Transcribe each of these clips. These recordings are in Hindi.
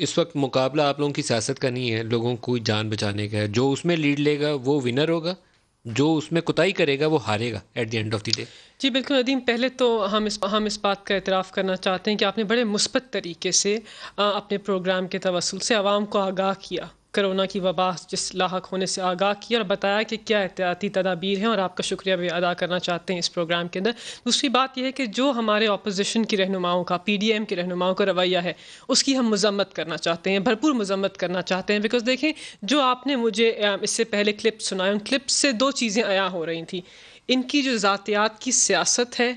इस वक्त मुकाबला आप लोगों की सियासत का नहीं है लोगों को जान बचाने का है जो उसमें लीड लेगा वो विनर होगा जो उसमें कुताई करेगा वो हारेगा at the end of the day जी बिल्कुल अदीम पहले तो हम इस हम इस बात का एतराफ़ करना चाहते हैं कि आपने बड़े मुस्बत तरीके से अपने प्रोग्राम के तवसल से आवाम को आगाह किया करोना की वबा जिस लाक होने से आगाह किया और बताया कि क्या एहतियाती तदाबीर हैं और आपका शुक्रिया भी अदा करना चाहते हैं इस प्रोग्राम के अंदर दूसरी बात यह है कि जो हमारे अपोजिशन की रहनुमाओं का पी डी एम के रहनुमाओं का रवैया है उसकी हम मजम्मत करना चाहते हैं भरपूर मजम्मत करना चाहते हैं बिकॉज देखें जो आपने मुझे इससे पहले क्लिप सुनाए उन क्लिप्स से दो चीज़ें आया हो रही थी इनकी जो ज़ातियात की सियासत है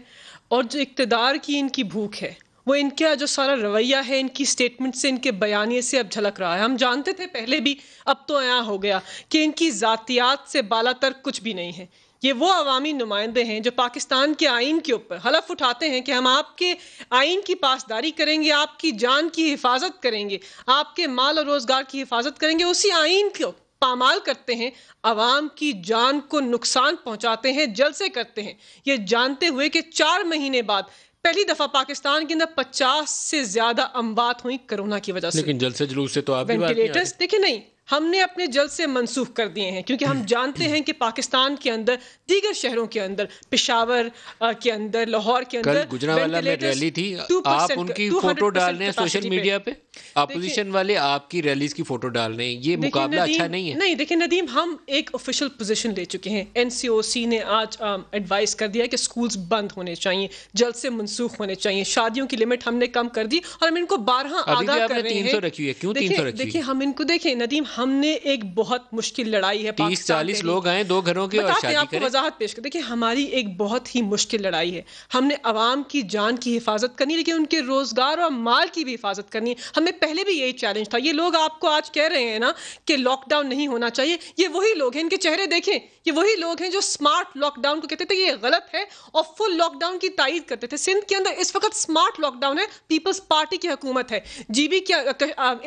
और जो इकतदार की इनकी भूख है वो इनका जो सारा रवैया है इनकी स्टेटमेंट से इनके बयानी से अब झलक रहा है हम जानते थे पहले भी अब तो आया हो गया कि इनकी ज़ातियात से बालातर कुछ भी नहीं है ये वो अवामी नुमाइंदे हैं जो पाकिस्तान के आइन के ऊपर हलफ उठाते हैं कि हम आपके आइन की पासदारी करेंगे आपकी जान की हिफाजत करेंगे आपके माल और रोज़गार की हिफाजत करेंगे उसी आइन को पामाल करते हैं आवाम की जान को नुकसान पहुंचाते हैं जलसे करते हैं ये जानते हुए कि चार महीने बाद पहली दफा पाकिस्तान के अंदर पचास से ज्यादा अमवात हुई कोरोना की वजह से लेकिन जलसे जुलूस से तो आप वेंटिलेटर्स देखिए नहीं हमने अपने जल्द से मनसूख कर दिए हैं क्योंकि हम जानते हैं कि पाकिस्तान के अंदर दीगर शहरों के अंदर पिशावर के अंदर लाहौर के अंदर गुजरावाला में रैली थी आप उनकी फोटो डाल रहे हैं सोशल मीडिया पे अपोजिशन वाले आपकी रैलीज की फोटो डाल रहे हैं ये मुकाबला अच्छा नहीं है नहीं देखिए नदीम हम एक ऑफिशियल पोजिशन ले चुके हैं एन ने आज एडवाइस कर दिया कि स्कूल बंद होने चाहिए जल्द से मनसूख होने चाहिए शादियों की लिमिट हमने कम कर दी और हम इनको बारह आगाह कर रहे हैं देखिए हम इनको देखें नदीम हमने एक बहुत मुश्किल लड़ाई है तीस चालीस लोग आए दो घरों के और शादी आपको वजाहत पेश कर देखिए हमारी एक बहुत ही मुश्किल लड़ाई है हमने आवाम की जान की हिफाजत करनी लेकिन उनके रोजगार और माल की भी हिफाजत करनी हमें पहले भी यही चैलेंज था ये लोग आपको आज कह रहे हैं ना कि लॉकडाउन नहीं होना चाहिए ये वही लोग हैं इनके चेहरे देखें ये वही लोग हैं जो स्मार्ट लॉकडाउन को कहते थे ये गलत है और फुल लॉकडाउन की तायद करते थे सिंध के अंदर इस वक्त स्मार्ट लॉकडाउन है पीपल्स पार्टी की हुकूमत है जीबी के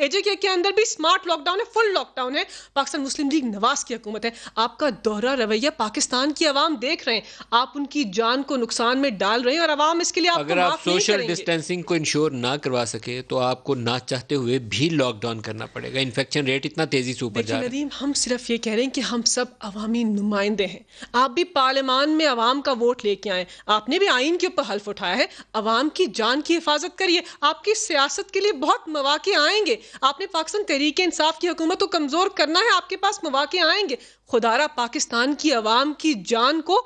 एजे के अंदर भी स्मार्ट लॉकडाउन है फुल लॉकडाउन है पाकिस्तान मुस्लिम लीग नवाज की हुकूमत है आपका दोहरा रवैया पाकिस्तान की आवाम देख रहे हैं आप उनकी जान को नुकसान में डाल रहे हैं और आवाम इसके लिए अगर आप सोशल डिस्टेंसिंग को इंश्योर ना करवा सके तो आपको ना चाहते हुए भी लॉकडाउन करना पड़ेगा इन्फेक्शन रेट इतना तेजी से ऊपर जा रहा है हम सिर्फ ये कह रहे हैं कि हम सब अवामी नुमाइंदे हैं आप भी पार्लियामान में आवाम का वोट लेके आए आपने भी आइन के ऊपर हल्फ उठाया है आवाम की जान की हिफाजत करिए आपकी सियासत के लिए बहुत मौाक़े आएंगे आपने पाकिस्तान तरीके इंसाफ की हुकूमत को कमज़ोर करना है आपके पास मौाक़े आएंगे खुदारा पाकिस्तान की आवाम की जान को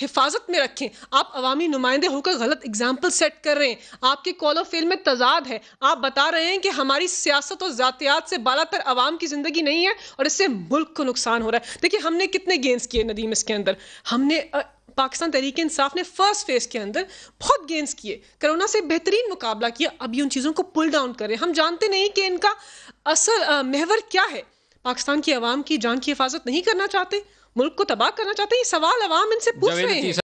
हिफाजत में रखें आप अवामी नुमाइंदे होकर गलत एग्जाम्पल सेट कर रहे हैं आपके कॉलो ऑफ फेल में तजाद है आप बता रहे हैं कि हमारी सियासत और ज़ातियात से बालातर आवाम की ज़िंदगी नहीं है और इससे मुल्क को नुकसान हो रहा है देखिए हमने कितने गेंस किए नदीम इसके अंदर हमने पाकिस्तान तहरीक इंसाफ ने फर्स्ट फेज के अंदर बहुत गेंस किए कोरोना से बेहतरीन मुकाबला किया अभी उन चीज़ों को पुल डाउन करें हम जानते नहीं कि इनका असल महवर क्या है पाकिस्तान की आवाम की जान की हिफाजत नहीं करना चाहते मुल्क को तबाह करना चाहते हैं सवाल आवाम इनसे पूछ रहे हैं